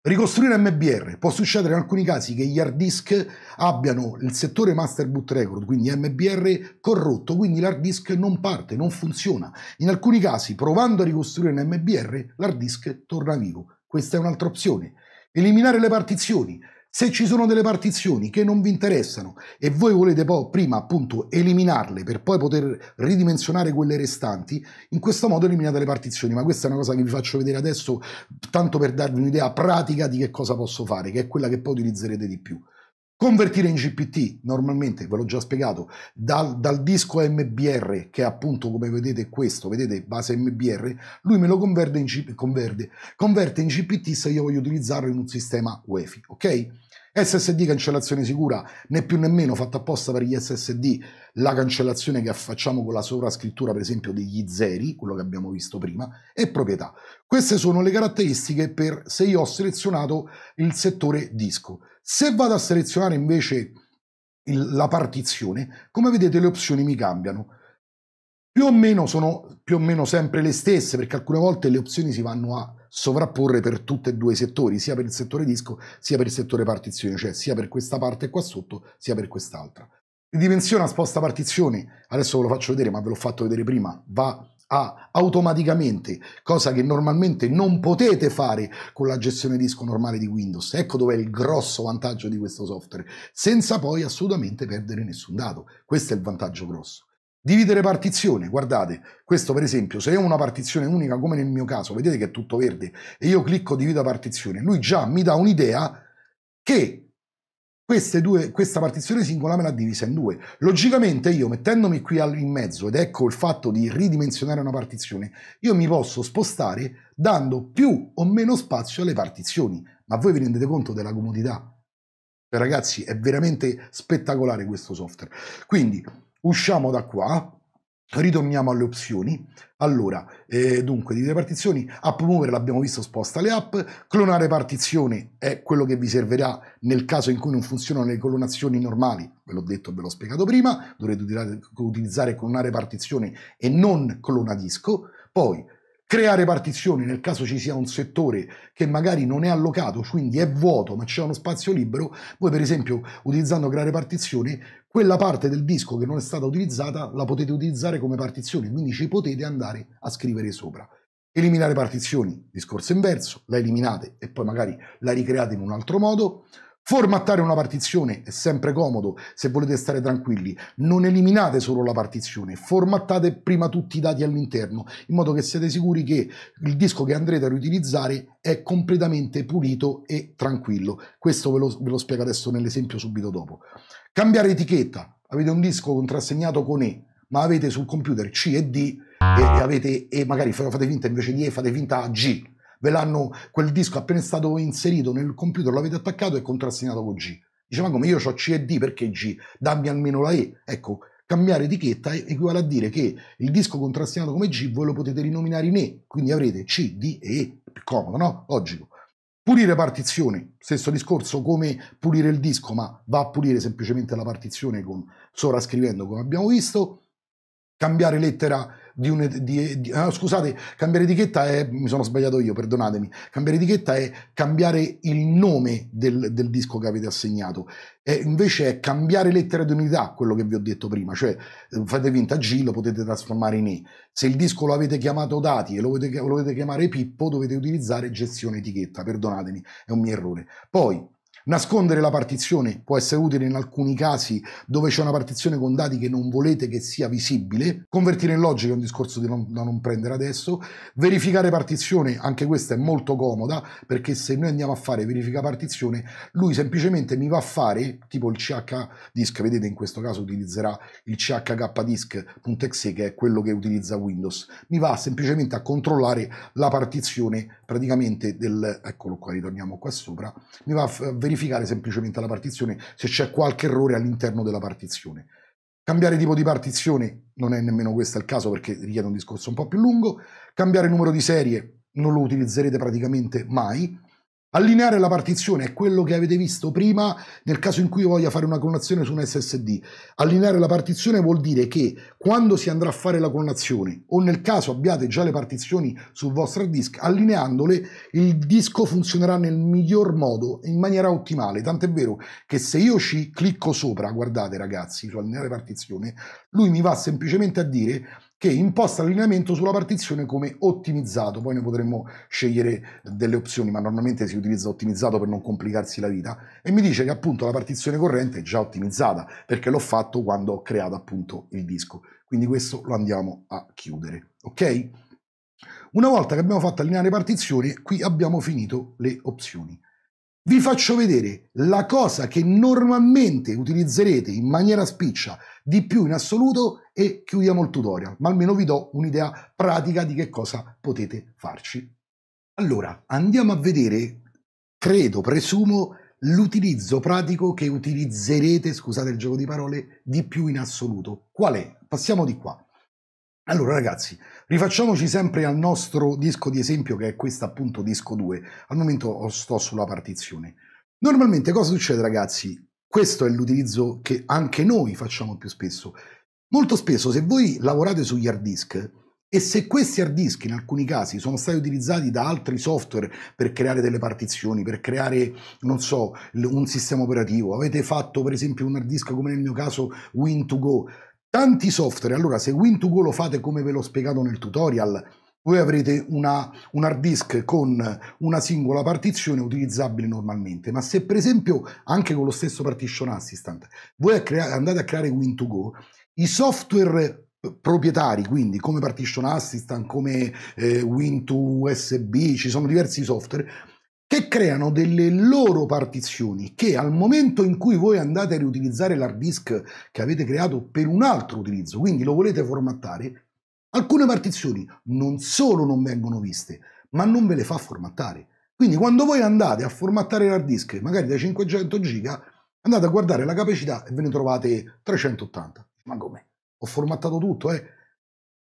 Speaker 1: Ricostruire MBR può succedere in alcuni casi che gli hard disk abbiano il settore master boot record, quindi MBR corrotto, quindi l'hard disk non parte, non funziona. In alcuni casi, provando a ricostruire un MBR, l'hard disk torna vivo. Questa è un'altra opzione. Eliminare le partizioni. Se ci sono delle partizioni che non vi interessano e voi volete poi prima appunto eliminarle per poi poter ridimensionare quelle restanti, in questo modo eliminate le partizioni, ma questa è una cosa che vi faccio vedere adesso tanto per darvi un'idea pratica di che cosa posso fare, che è quella che poi utilizzerete di più. Convertire in GPT normalmente, ve l'ho già spiegato, dal, dal, disco MBR, che è appunto come vedete questo, vedete base MBR, lui me lo converte in, converte, converte in GPT se io voglio utilizzarlo in un sistema UEFI, ok? SSD cancellazione sicura, né più né meno fatta apposta per gli SSD la cancellazione che facciamo con la sovrascrittura per esempio degli zeri, quello che abbiamo visto prima, e proprietà. Queste sono le caratteristiche per se io ho selezionato il settore disco. Se vado a selezionare invece il, la partizione, come vedete le opzioni mi cambiano. Più o meno sono più o meno sempre le stesse, perché alcune volte le opzioni si vanno a sovrapporre per tutti e due i settori, sia per il settore disco, sia per il settore partizione, cioè sia per questa parte qua sotto, sia per quest'altra. Ridimensiona, sposta partizioni, adesso ve lo faccio vedere, ma ve l'ho fatto vedere prima, va a automaticamente, cosa che normalmente non potete fare con la gestione disco normale di Windows. Ecco dov'è il grosso vantaggio di questo software, senza poi assolutamente perdere nessun dato. Questo è il vantaggio grosso. Dividere partizione, guardate, questo per esempio, se ho una partizione unica come nel mio caso, vedete che è tutto verde, e io clicco divido partizione, lui già mi dà un'idea che due, questa partizione singola me l'ha divisa in due. Logicamente io mettendomi qui in mezzo, ed ecco il fatto di ridimensionare una partizione, io mi posso spostare dando più o meno spazio alle partizioni. Ma voi vi rendete conto della comodità? Cioè, ragazzi, è veramente spettacolare questo software. Quindi, Usciamo da qua, ritorniamo alle opzioni. Allora, eh, dunque, di ripartizioni, app mover l'abbiamo visto, sposta le app, clonare partizione è quello che vi servirà nel caso in cui non funzionano le clonazioni normali, ve l'ho detto, ve l'ho spiegato prima, dovrete utilizzare clonare partizione e non clonadisco. Poi Creare partizioni nel caso ci sia un settore che magari non è allocato, quindi è vuoto, ma c'è uno spazio libero, voi per esempio utilizzando creare partizioni, quella parte del disco che non è stata utilizzata la potete utilizzare come partizione, quindi ci potete andare a scrivere sopra. Eliminare partizioni, discorso inverso, la eliminate e poi magari la ricreate in un altro modo. Formattare una partizione è sempre comodo se volete stare tranquilli. Non eliminate solo la partizione, formattate prima tutti i dati all'interno, in modo che siete sicuri che il disco che andrete a riutilizzare è completamente pulito e tranquillo. Questo ve lo, ve lo spiego adesso nell'esempio subito dopo. Cambiare etichetta. Avete un disco contrassegnato con E, ma avete sul computer C e D e, e, avete, e magari fate finta invece di E, fate finta a G ve l'hanno, quel disco appena è stato inserito nel computer, l'avete attaccato e contrassegnato con G. Diceva come io ho C e D perché G, dammi almeno la E. Ecco, cambiare etichetta equivale a dire che il disco contrassegnato come G voi lo potete rinominare in E, quindi avrete C, D e E, più comodo, no? Logico. Pulire partizioni, stesso discorso come pulire il disco, ma va a pulire semplicemente la partizione con sovrascrivendo come abbiamo visto. Cambiare lettera di un... Di, di, ah, scusate, cambiare etichetta è... mi sono sbagliato io, perdonatemi. Cambiare etichetta è cambiare il nome del, del disco che avete assegnato. E invece è cambiare lettera di unità, quello che vi ho detto prima. Cioè, eh, fate finta G, lo potete trasformare in E. Se il disco lo avete chiamato dati e lo volete, lo volete chiamare Pippo, dovete utilizzare gestione etichetta, perdonatemi, è un mio errore. Poi, Nascondere la partizione può essere utile in alcuni casi dove c'è una partizione con dati che non volete che sia visibile. Convertire in logica è un discorso non, da non prendere adesso. Verificare partizione, anche questa è molto comoda perché se noi andiamo a fare verifica partizione, lui semplicemente mi va a fare tipo il CH disk, vedete in questo caso utilizzerà il chkdisk.exe che è quello che utilizza Windows. Mi va semplicemente a controllare la partizione praticamente del eccolo qua, ritorniamo qua sopra. Mi va a verificare verificare semplicemente la partizione se c'è qualche errore all'interno della partizione. Cambiare tipo di partizione non è nemmeno questo il caso perché richiede un discorso un po' più lungo. Cambiare numero di serie non lo utilizzerete praticamente mai Allineare la partizione è quello che avete visto prima nel caso in cui io voglia fare una clonazione su un SSD. Allineare la partizione vuol dire che quando si andrà a fare la clonazione o nel caso abbiate già le partizioni sul vostro disk, allineandole il disco funzionerà nel miglior modo, in maniera ottimale. Tant'è vero che se io ci clicco sopra, guardate ragazzi, su allineare partizione, lui mi va semplicemente a dire che imposta l'allineamento sulla partizione come ottimizzato, poi ne potremmo scegliere delle opzioni, ma normalmente si utilizza ottimizzato per non complicarsi la vita, e mi dice che appunto la partizione corrente è già ottimizzata, perché l'ho fatto quando ho creato appunto il disco. Quindi questo lo andiamo a chiudere, ok? Una volta che abbiamo fatto allineare partizioni, qui abbiamo finito le opzioni vi faccio vedere la cosa che normalmente utilizzerete in maniera spiccia di più in assoluto e chiudiamo il tutorial, ma almeno vi do un'idea pratica di che cosa potete farci. Allora, andiamo a vedere, credo, presumo, l'utilizzo pratico che utilizzerete, scusate il gioco di parole, di più in assoluto. Qual è? Passiamo di qua. Allora ragazzi, rifacciamoci sempre al nostro disco di esempio che è questo appunto disco 2. Al momento oh, sto sulla partizione. Normalmente cosa succede ragazzi? Questo è l'utilizzo che anche noi facciamo più spesso. Molto spesso se voi lavorate sugli hard disk e se questi hard disk in alcuni casi sono stati utilizzati da altri software per creare delle partizioni, per creare, non so, un sistema operativo, avete fatto per esempio un hard disk come nel mio caso Win2Go, tanti software. Allora, se Win2Go lo fate come ve l'ho spiegato nel tutorial, voi avrete una, un hard disk con una singola partizione utilizzabile normalmente, ma se per esempio anche con lo stesso partition assistant voi andate a creare Win2Go, i software proprietari, quindi come partition assistant, come eh, Win2 USB, ci sono diversi software, che creano delle loro partizioni che al momento in cui voi andate a riutilizzare l'hard disk che avete creato per un altro utilizzo, quindi lo volete formattare, alcune partizioni non solo non vengono viste, ma non ve le fa formattare. Quindi quando voi andate a formattare l'hard disk, magari da 500 giga, andate a guardare la capacità e ve ne trovate 380. Ma come? Ho formattato tutto, eh?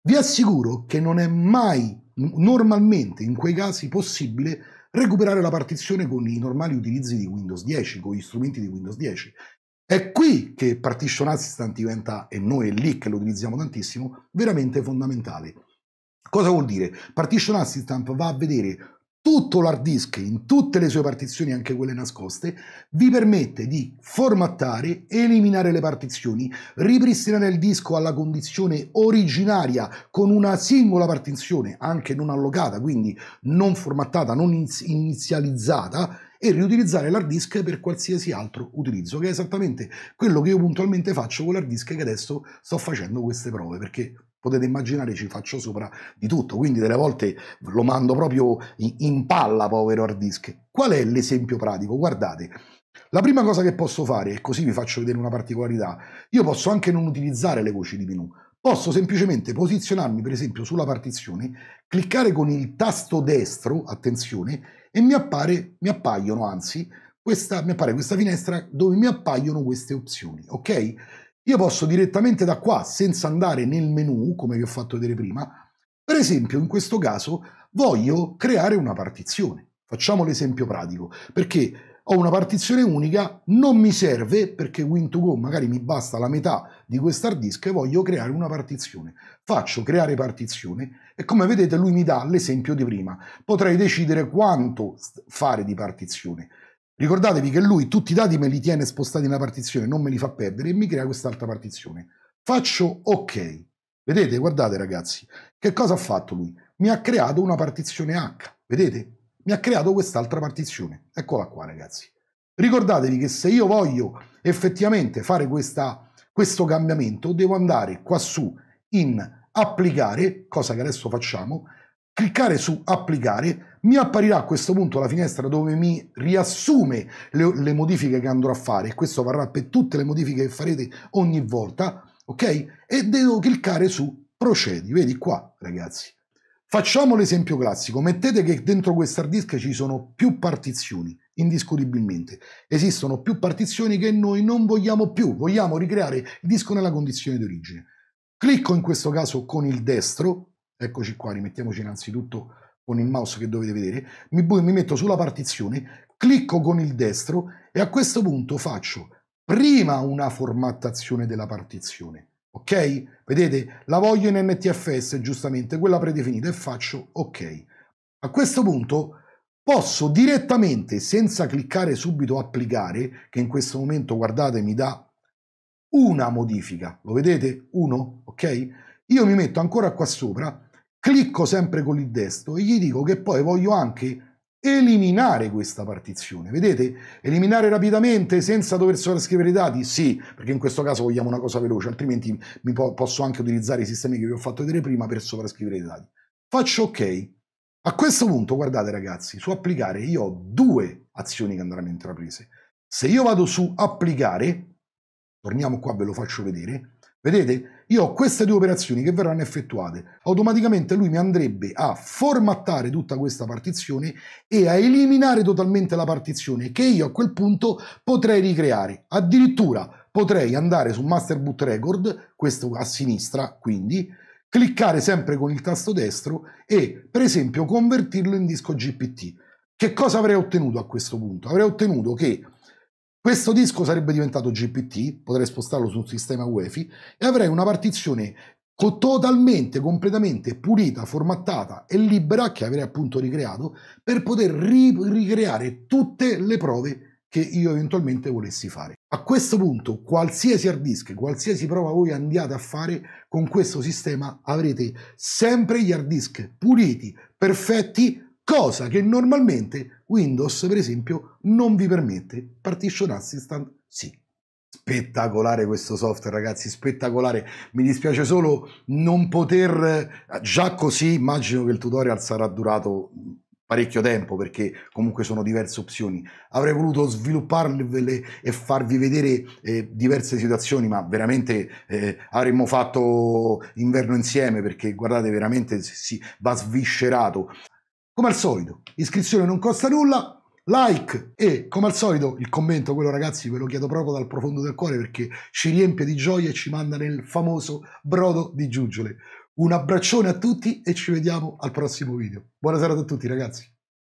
Speaker 1: Vi assicuro che non è mai, normalmente in quei casi, possibile recuperare la partizione con i normali utilizzi di Windows 10, con gli strumenti di Windows 10. È qui che Partition Assistant diventa, e noi è lì che lo utilizziamo tantissimo, veramente fondamentale. Cosa vuol dire? Partition Assistant va a vedere tutto l'hard disk in tutte le sue partizioni, anche quelle nascoste, vi permette di formattare, eliminare le partizioni, ripristinare il disco alla condizione originaria con una singola partizione, anche non allocata, quindi non formattata, non inizializzata, e riutilizzare l'hard disk per qualsiasi altro utilizzo, che è esattamente quello che io puntualmente faccio con l'hard disk che adesso sto facendo queste prove, perché Potete immaginare ci faccio sopra di tutto, quindi delle volte lo mando proprio in, palla, povero hard disk. Qual è l'esempio pratico? Guardate, la prima cosa che posso fare, e così vi faccio vedere una particolarità, io posso anche non utilizzare le voci di menu, posso semplicemente posizionarmi per esempio sulla partizione, cliccare con il tasto destro, attenzione, e mi, appare, mi appaiono anzi, questa, mi appare questa finestra dove mi appaiono queste opzioni, ok? Io posso direttamente da qua, senza andare nel menu, come vi ho fatto vedere prima, per esempio in questo caso voglio creare una partizione. Facciamo l'esempio pratico, perché ho una partizione unica, non mi serve perché Win2Go magari mi basta la metà di questo hard disk e voglio creare una partizione. Faccio creare partizione e come vedete lui mi dà l'esempio di prima. Potrei decidere quanto fare di partizione. Ricordatevi che lui tutti i dati me li tiene spostati in una partizione, non me li fa perdere e mi crea quest'altra partizione. Faccio ok. Vedete, guardate ragazzi, che cosa ha fatto lui? Mi ha creato una partizione H, vedete? Mi ha creato quest'altra partizione. Eccola qua ragazzi. Ricordatevi che se io voglio effettivamente fare questa, questo cambiamento, devo andare qua su in applicare, cosa che adesso facciamo, cliccare su applicare mi apparirà a questo punto la finestra dove mi riassume le, le modifiche che andrò a fare e questo varrà per tutte le modifiche che farete ogni volta ok? E devo cliccare su procedi, vedi qua ragazzi. Facciamo l'esempio classico, mettete che dentro questa hard disk ci sono più partizioni, indiscutibilmente. Esistono più partizioni che noi non vogliamo più, vogliamo ricreare il disco nella condizione d'origine. Clicco in questo caso con il destro, eccoci qua, rimettiamoci innanzitutto con il mouse che dovete vedere, mi, mi metto sulla partizione, clicco con il destro e a questo punto faccio prima una formattazione della partizione, ok? Vedete, la voglio in NTFS giustamente, quella predefinita e faccio ok. A questo punto posso direttamente, senza cliccare subito applicare, che in questo momento, guardate, mi dà una modifica, lo vedete? Uno, ok? Io mi metto ancora qua sopra, Clicco sempre con il destro e gli dico che poi voglio anche eliminare questa partizione. Vedete? Eliminare rapidamente senza dover sovrascrivere i dati? Sì, perché in questo caso vogliamo una cosa veloce, altrimenti mi po posso anche utilizzare i sistemi che vi ho fatto vedere prima per sovrascrivere i dati. Faccio ok. A questo punto, guardate ragazzi, su applicare io ho due azioni che andranno intraprese. Se io vado su applicare, torniamo qua, ve lo faccio vedere, Vedete? Io ho queste due operazioni che verranno effettuate. Automaticamente lui mi andrebbe a formattare tutta questa partizione e a eliminare totalmente la partizione che io a quel punto potrei ricreare. Addirittura potrei andare su Master Boot Record, questo a sinistra, quindi cliccare sempre con il tasto destro e per esempio convertirlo in disco GPT. Che cosa avrei ottenuto a questo punto? Avrei ottenuto che questo disco sarebbe diventato GPT, potrei spostarlo su un sistema UEFI e avrei una partizione totalmente, completamente pulita, formattata e libera che avrei appunto ricreato per poter ri ricreare tutte le prove che io eventualmente volessi fare. A questo punto, qualsiasi hard disk, qualsiasi prova voi andiate a fare con questo sistema, avrete sempre gli hard disk puliti, perfetti, cosa che normalmente Windows, per esempio, non vi permette. Partition Assistant sì. Spettacolare questo software, ragazzi, spettacolare. Mi dispiace solo non poter, già così immagino che il tutorial sarà durato parecchio tempo perché comunque sono diverse opzioni. Avrei voluto svilupparvele e farvi vedere eh, diverse situazioni, ma veramente eh, avremmo fatto inverno insieme perché guardate veramente si va sviscerato. Come al solito, iscrizione non costa nulla, like e come al solito il commento, quello ragazzi ve lo chiedo proprio dal profondo del cuore perché ci riempie di gioia e ci manda nel famoso brodo di giuggiole. Un abbraccione a tutti e ci vediamo al prossimo video. Buonasera a tutti ragazzi.